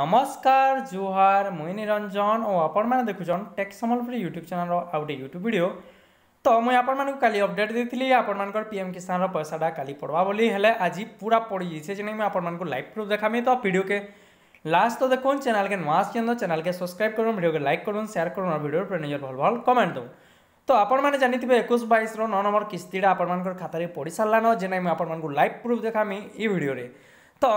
নমস্কার জুহার মুই নিরঞ্জন ও আপনার দেখুছেন টেক সম্বলপুর ইউট্ୟୁବ୍ ଚ୍ୟାନେଲ୍ର ଆଉ ଗୋଟେ ୟୁଟ୍ୟୁବ୍ ଭିଡ଼ିଓ ତ ମୁଇଁ ଆପଣମାନଙ୍କୁ କାଲି ଅପଡ଼େଟ୍ ଦେଇଥିଲି ଆପଣମାନଙ୍କର ପି ଏମ୍ କିଷାନର ପଇସାଟା କାଲି ପଡ଼ବା ବୋଲି ହେଲେ ଆଜି ପୁରା ପଡ଼ିଯାଇଛେ ଯେନ୍ ମୁଇଁ ଆପଣମାନଙ୍କୁ ଲାଇଭ୍ ପ୍ରୁଫ୍ ଦେଖାମି ତ ଭିଡ଼ିଓକେ ଲାଷ୍ଟ ତ ଦେଖୁନ୍ ଚ୍ୟାନେଲ୍କେ ନୂଆ ଆସିଛନ୍ ତ ଚ୍ୟାନେଲ୍କେ ସବସ୍କ୍ରାଇବ୍ କରୁନ୍ ଭିଡ଼ିଓକେ ଲାଇକ୍ କରୁନ୍ ସେୟାର୍ କରୁନ୍ ଭିଡ଼ିଓ ଉପରେ ନିଜର ଭଲ ଭଲ କମେଣ୍ଟ ଦେଉନ୍ ତ ଆପଣମାନେ ଜାଣିଥିବେ ଏକୋଇଶ ବାଇଶର ନଅ ନମ୍ବର କିସ୍ତିଟା ଆପଣମାନଙ୍କର ଖାତାରେ ପଡ଼ିସାରିଲାନ ଯେନ୍ ମୁଇଁ ଆପଣମାନଙ୍କୁ ଲାଇଭ୍ ପ୍ରୁଫ୍ ଦେଖାମି ଇ ଭିଡ଼ିଓରେ ତ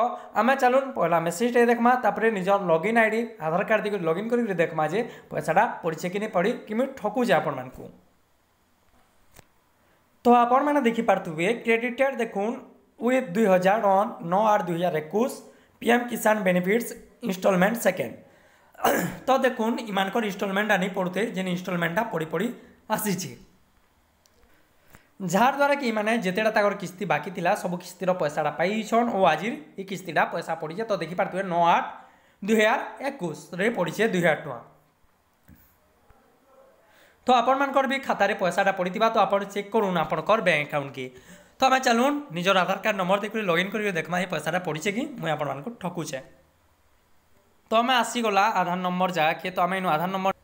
ଆମେ ଚାଲୁନ୍ ପହିଲା ମେସେଜ୍ଟେ ଦେଖ୍ମା ତାପରେ ନିଜର login I D Aadhaar card ଦେଇକରି ଲଗ୍ଇନ୍ କରିକି ଦେଖ୍ମା ଯେ ପଇସାଟା ପଡ଼ିଛେ କି ନାଇଁ ପଡ଼ି କେମିତି ଠକୁଛେ ଆପଣମାନଙ୍କୁ ତ ଆପଣମାନେ ଦେଖିପାରୁଥିବେ କ୍ରେଡିଟେଡ଼୍ ଦେଖୁନ୍ ୱିଥ୍ ଦୁଇ ହଜାର ନଅ ଆଠ ଦୁଇ ହଜାର ଏକୋଇଶ P M Kisan benefits instalment second ତ ଦେଖୁନ୍ ଇମାନଙ୍କର ଇନଷ୍ଟଲମେଣ୍ଟଟା ନେଇ ପଡ଼ୁଥାଏ ଯେନ୍ ଇନଷ୍ଟଲମେଣ୍ଟଟା ପଡ଼ି ପଡ଼ି ଆସିଛି ଯାହାଦ୍ୱାରା କି ମାନେ ଯେତେଟା ତାଙ୍କର କିସ୍ତି ବାକି ଥିଲା ସବୁ କିସ୍ତିର ପଇସାଟା ପାଇଛନ୍ ଓ ଆଜିର ଏ କିସ୍ତିଟା ପଇସା ପଡ଼ିଛେ ତ ଦେଖିପାରୁଥିବେ ନଅ ଆଠ ଦୁଇହଜାର ଏକୋଇଶରେ ପଡ଼ିଛେ ଦୁଇହଜାର ଟଙ୍କା ତ ଆପଣମାନଙ୍କର ବି ଖାତାରେ ପଇସାଟା ପଡ଼ିଥିବା ତ ଆପଣ ଚେକ୍ କରୁନ୍ ଆପଣଙ୍କର ବ୍ୟାଙ୍କ ଆକାଉଣ୍ଟକେ ତ ଆମେ ଚାଲୁନ୍ ନିଜର ଆଧାର କାର୍ଡ଼ ନମ୍ବର ଦେଖି ଲଗ୍ଇନ୍ କରିକି ଦେଖମା ଏ ପଇସାଟା ପଡ଼ିଛେ କି ମୁଇଁ ଆପଣମାନଙ୍କୁ ଠକୁଛେ ତ ଆମେ ଆସିଗଲା ଆଧାର ନମ୍ବର ଯାହାକେ ତ ଆମେ ଏଇନୁ ଆଧାର ନମ୍ବର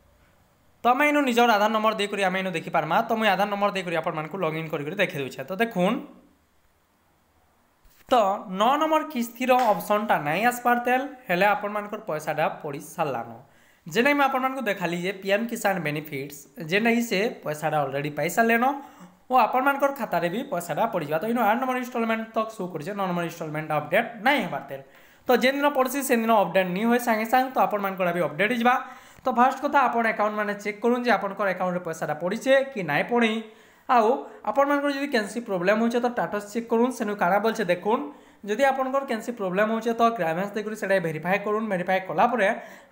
তো আমি এনু নিজের আধার নম্বর দিয়ে আমি এনু দেখিপার্মা তো মুই আধার নম্বর দিয়ে আপনার লগ ইন করি দেখে দেছে তো দেখুন তো ন নম্বর কিস্তির অপসনটা নাই আসবার তেল হলে আপনার পয়সাটা পড়ি সারলান যেটা আমি আপনার দেখালি যে পি এম কিষান বেনিফিটস যেটা সে পয়সাটা অলরেডি পাই সারলেন ও আপনার খাতার বি পয়সাটা পড়ি যা তো এই আট নম্বর ইনস্টলমেন্ট তক শো করছে ন নম্বর ইনস্টলমেন্ট অপডেট নাই হবার তেল তো যেদিন পড়ছি সেদিন অপডেট নি হয়ে সাংে সাং তো আপনার বি অপডেট হয়ে যা ତ ଫାର୍ଷ୍ଟ କଥା ଆପଣ ଆକାଉଣ୍ଟମାନେ ଚେକ୍ କରନ୍ତୁ ଯେ ଆପଣଙ୍କର ଆକାଉଣ୍ଟରେ ପଇସାଟା ପଡ଼ିଛେ କି ନାଇଁ ପଡ଼େଇ ଆଉ ଆପଣମାନଙ୍କର ଯଦି କେନ୍ସି ପ୍ରୋବ୍ଲେମ୍ ହେଉଛେ ତ ଷ୍ଟାଟସ୍ ଚେକ୍ କରୁନ୍ ସେନୁ କାଣା ବୋଲଛେ ଦେଖୁନ୍ ଯଦି ଆପଣଙ୍କର କେନ୍ସି ପ୍ରୋବ୍ଲେମ୍ ହେଉଛେ ତ ଗ୍ରାମାନ୍ସ ଦେଇକରି ସେଟା ଭେରିଫାଏ କରୁନ୍ ଭେରିଫାଏ କଲାପରେ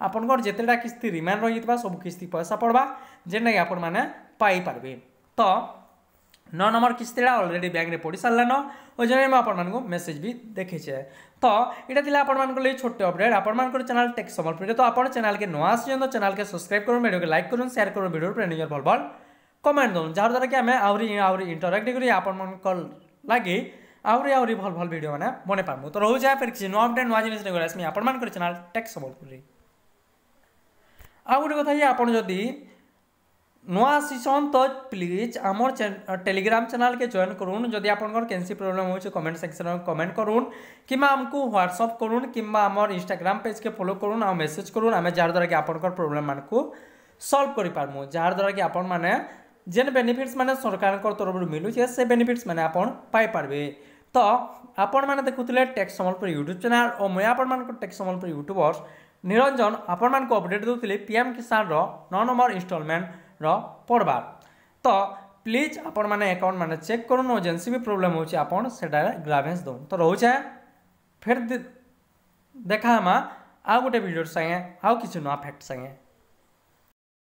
ଆପଣଙ୍କର ଯେତେଟା କିସ୍ତି ରିମାଣ୍ଡ ରହିଯାଇଥିବା ସବୁ କିସ୍ତି ପଇସା ପଡ଼ବା ଯେନ୍ଟାକି ଆପଣମାନେ ପାଇପାରିବେ ତ ন নম্বর কিস্তিটা অলরেডি ব্যাঙ্করে পড়ি সারান ওই জন্য মু আপনার মেসেজ বি দেখেছে তো এটা লা আপনার লাগে ছোট অপডেট আপনার চ্যানেল টেক সম্বলপুরী তো আপনার চ্যানেলকে ন আসছেন তো চ্যানেলকে সবসক্রাইব করুন ভিডিওকে লাইক করুন সেয়ার করুন ভিডিও উপরে নিজের ভাল ভাল কমেন্ট দিন যাদ্বারা কি আমি আহরি আহরি ইন্টরাক্ট করি আপনার লাগে আহরি আহরি ভাল ভাল ভিডিও মানে বনাই পারবো তো রোজ যা ফের কিছু নয় অপডেট নয় জিনিস নিয়ে আসমি আপনার চ্যানেল টেক সম্বলপুরী আউ গোটে কথা যে আপনার যদি ନୂଆ ଆସିଛନ୍ ତ ପ୍ଲିଜ୍ ଆମର ଟେଲିଗ୍ରାମ ଚ୍ୟାନେଲ୍କେ ଜଏନ୍ କରୁନ୍ ଯଦି ଆପଣଙ୍କର କେନ୍ସି ପ୍ରୋବ୍ଲେମ୍ ହେଉଛି କମେଣ୍ଟ ସେକ୍ସନ୍ରେ କମେଣ୍ଟ କରୁନ୍ କିମ୍ବା ଆମକୁ ହ୍ୱାଟ୍ସଅପ୍ କରୁନ୍ କିମ୍ବା ଆମର ଇନ୍ଷ୍ଟାଗ୍ରାମ ପେଜ୍କେ ଫଲୋ କରୁନ୍ ଆଉ ମେସେଜ୍ କରୁନ୍ ଆମେ ଯାହାଦ୍ୱାରା କି ଆପଣଙ୍କର ପ୍ରୋବ୍ଲେମ୍ ମାନଙ୍କୁ ସଲ୍ଭ କରିପାରମୁ ଯାହାଦ୍ୱାରା କି ଆପଣମାନେ ଯେନ୍ ବେନିଫିଟ୍ସ ମାନେ ସରକାରଙ୍କର ତରଫରୁ ମିଳୁଛେ ସେ ବେନିଫିଟ୍ସ ମାନେ ଆପଣ ପାଇପାରିବେ ତ ଆପଣମାନେ ଦେଖୁଥିଲେ ଟେକ୍ ସମ୍ବଲପୁର ୟୁଟ୍ୟୁବ୍ ଚ୍ୟାନେଲ୍ ଓ ମୁଁ ଆପଣମାନଙ୍କ ଟେକ୍ ସମ୍ବଲପୁର ୟୁଟ୍ୟୁବର୍ସ ନିରଞ୍ଜନ ଆପଣମାନଙ୍କୁ ଅପଡ଼େଟ୍ ଦେଉଥିଲି ପି ଏମ୍ କିଷାନର ନଅ ନମ୍ବର ଇନଷ୍ଟଲମେଣ୍ଟ पड़बार तो प्लीज आपण मैंने अकाउंट मैंने चेक कर जेनसी भी प्रोब्लेम होपन ग्राभेन्स दौन तो रोचे फिर देखाहमा आ गोटे भिडियो सागे आउ कि नुआ फैक्ट सागे